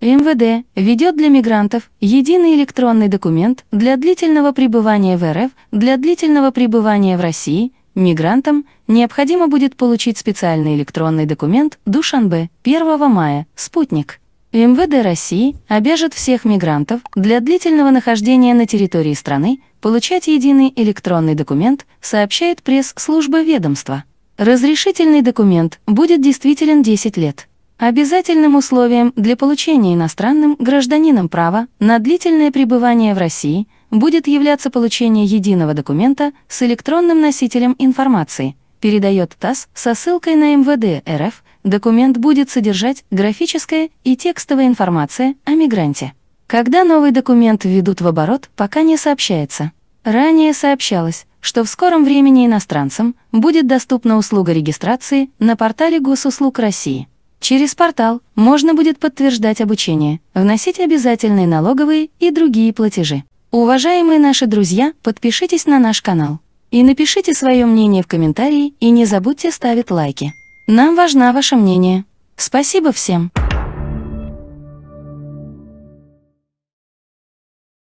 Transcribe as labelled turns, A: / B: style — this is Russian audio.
A: МВД ведет для мигрантов единый электронный документ для длительного пребывания в РФ, для длительного пребывания в России. Мигрантам необходимо будет получить специальный электронный документ Душанбе 1 мая, «Спутник». МВД России обяжет всех мигрантов для длительного нахождения на территории страны получать единый электронный документ, сообщает пресс-служба ведомства. Разрешительный документ будет действителен 10 лет. Обязательным условием для получения иностранным гражданином права на длительное пребывание в России будет являться получение единого документа с электронным носителем информации, передает ТАСС со ссылкой на МВД РФ, документ будет содержать графическая и текстовая информация о мигранте. Когда новый документ введут в оборот, пока не сообщается. Ранее сообщалось, что в скором времени иностранцам будет доступна услуга регистрации на портале Госуслуг России. Через портал можно будет подтверждать обучение, вносить обязательные налоговые и другие платежи. Уважаемые наши друзья, подпишитесь на наш канал и напишите свое мнение в комментарии и не забудьте ставить лайки. Нам важна ваше мнение. Спасибо всем!